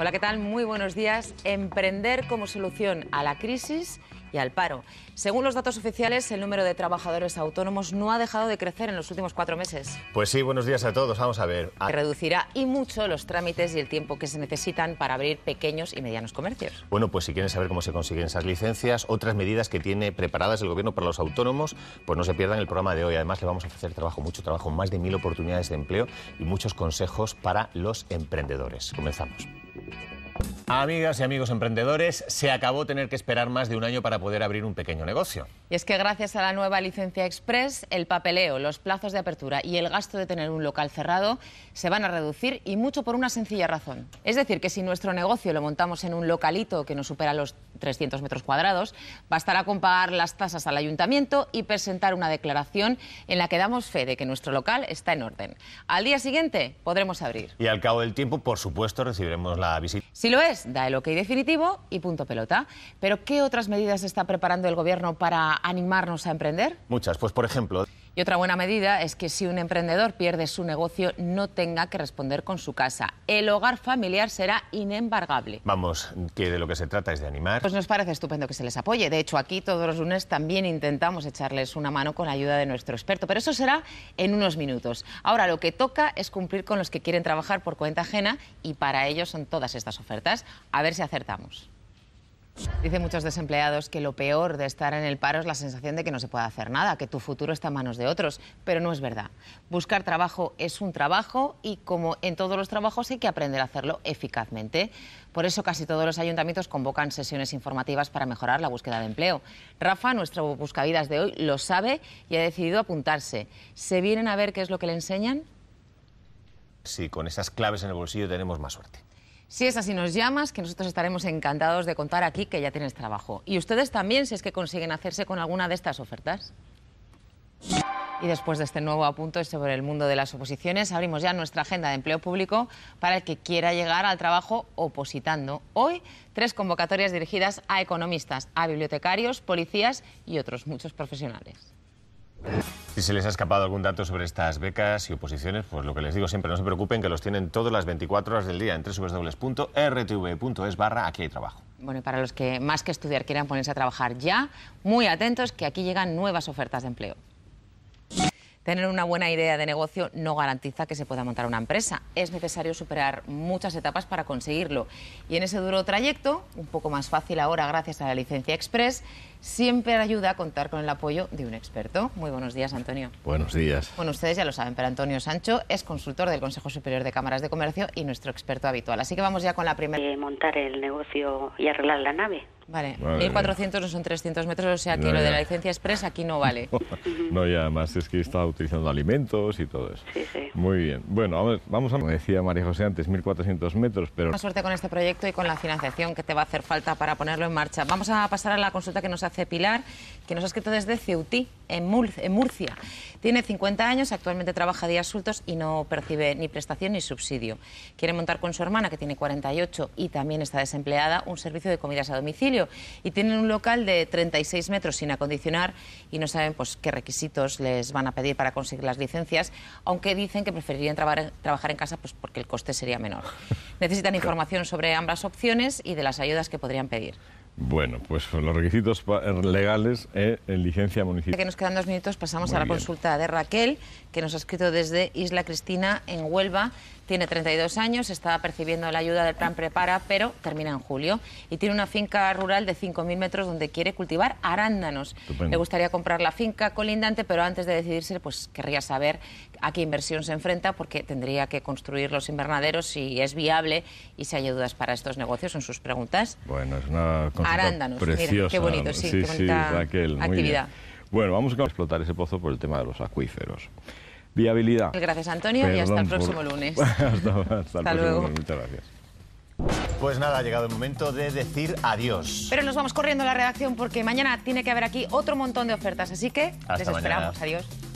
Hola, ¿qué tal? Muy buenos días. Emprender como solución a la crisis y al paro. Según los datos oficiales, el número de trabajadores autónomos no ha dejado de crecer en los últimos cuatro meses. Pues sí, buenos días a todos. Vamos a ver. Ah. Reducirá y mucho los trámites y el tiempo que se necesitan para abrir pequeños y medianos comercios. Bueno, pues si quieren saber cómo se consiguen esas licencias, otras medidas que tiene preparadas el gobierno para los autónomos, pues no se pierdan el programa de hoy. Además, le vamos a ofrecer trabajo, mucho trabajo, más de mil oportunidades de empleo y muchos consejos para los emprendedores. Comenzamos. Amigas y amigos emprendedores, se acabó tener que esperar más de un año para poder abrir un pequeño negocio. Y es que gracias a la nueva licencia express, el papeleo, los plazos de apertura y el gasto de tener un local cerrado se van a reducir y mucho por una sencilla razón. Es decir, que si nuestro negocio lo montamos en un localito que no supera los 300 metros cuadrados, bastará con pagar las tasas al ayuntamiento y presentar una declaración en la que damos fe de que nuestro local está en orden. Al día siguiente podremos abrir. Y al cabo del tiempo, por supuesto, recibiremos la visita. Si lo es, da el ok definitivo y punto pelota. Pero ¿qué otras medidas está preparando el Gobierno para animarnos a emprender? Muchas, pues por ejemplo... Y otra buena medida es que si un emprendedor pierde su negocio, no tenga que responder con su casa. El hogar familiar será inembargable. Vamos, que de lo que se trata es de animar. Pues nos parece estupendo que se les apoye. De hecho, aquí todos los lunes también intentamos echarles una mano con la ayuda de nuestro experto. Pero eso será en unos minutos. Ahora lo que toca es cumplir con los que quieren trabajar por cuenta ajena y para ellos son todas estas ofertas. A ver si acertamos. Dicen muchos desempleados que lo peor de estar en el paro es la sensación de que no se puede hacer nada, que tu futuro está en manos de otros, pero no es verdad. Buscar trabajo es un trabajo y como en todos los trabajos hay que aprender a hacerlo eficazmente. Por eso casi todos los ayuntamientos convocan sesiones informativas para mejorar la búsqueda de empleo. Rafa, nuestro buscavidas de hoy, lo sabe y ha decidido apuntarse. ¿Se vienen a ver qué es lo que le enseñan? Sí, con esas claves en el bolsillo tenemos más suerte. Si es así, nos llamas, que nosotros estaremos encantados de contar aquí que ya tienes trabajo. Y ustedes también, si es que consiguen hacerse con alguna de estas ofertas. Y después de este nuevo apunte sobre el mundo de las oposiciones, abrimos ya nuestra agenda de empleo público para el que quiera llegar al trabajo opositando. Hoy, tres convocatorias dirigidas a economistas, a bibliotecarios, policías y otros muchos profesionales. Si se les ha escapado algún dato sobre estas becas y oposiciones, pues lo que les digo siempre, no se preocupen, que los tienen todas las 24 horas del día en www.rtv.es barra aquí hay trabajo. Bueno, y para los que más que estudiar quieran ponerse a trabajar ya, muy atentos que aquí llegan nuevas ofertas de empleo. Tener una buena idea de negocio no garantiza que se pueda montar una empresa. Es necesario superar muchas etapas para conseguirlo. Y en ese duro trayecto, un poco más fácil ahora gracias a la licencia Express, siempre ayuda a contar con el apoyo de un experto. Muy buenos días, Antonio. Buenos días. Bueno, ustedes ya lo saben, pero Antonio Sancho es consultor del Consejo Superior de Cámaras de Comercio y nuestro experto habitual. Así que vamos ya con la primera. montar el negocio y arreglar la nave. Vale, 1.400 no son 300 metros, o sea que lo de la licencia expresa aquí no vale. no, y además es que está utilizando alimentos y todo eso. Sí, sí. Muy bien. Bueno, vamos, a... Como decía María José antes, 1.400 metros, pero... suerte con este proyecto y con la financiación que te va a hacer falta para ponerlo en marcha. Vamos a pasar a la consulta que nos hace Pilar, que nos ha escrito desde Ceutí en, Murcia. Tiene 50 años, actualmente trabaja días sueltos y no percibe ni prestación ni subsidio. Quiere montar con su hermana, que tiene 48 y también está desempleada, un servicio de comidas a domicilio. Y tienen un local de 36 metros sin acondicionar y no saben pues, qué requisitos les van a pedir para conseguir las licencias, aunque dicen que preferirían trabajar en casa pues, porque el coste sería menor. Necesitan información sobre ambas opciones y de las ayudas que podrían pedir. Bueno, pues los requisitos eh, legales eh, en licencia municipal. Que nos quedan dos minutos, pasamos a la consulta de Raquel, que nos ha escrito desde Isla Cristina, en Huelva. Tiene 32 años, está percibiendo la ayuda del plan Prepara, pero termina en julio. Y tiene una finca rural de 5.000 metros donde quiere cultivar arándanos. Le gustaría comprar la finca colindante, pero antes de decidirse, pues querría saber a qué inversión se enfrenta, porque tendría que construir los invernaderos, si es viable y si hay dudas para estos negocios. Son sus preguntas. Bueno, es una Arándanos, Mira, qué bonito, sí, sí, sí Raquel, actividad. Bueno, vamos a explotar ese pozo por el tema de los acuíferos. Viabilidad. Gracias, Antonio, y hasta el próximo lunes. hasta, luego. Muchas gracias. Pues nada, ha llegado el momento de decir adiós. Pero nos vamos corriendo a la redacción porque mañana tiene que haber aquí otro montón de ofertas, así que les esperamos. Adiós.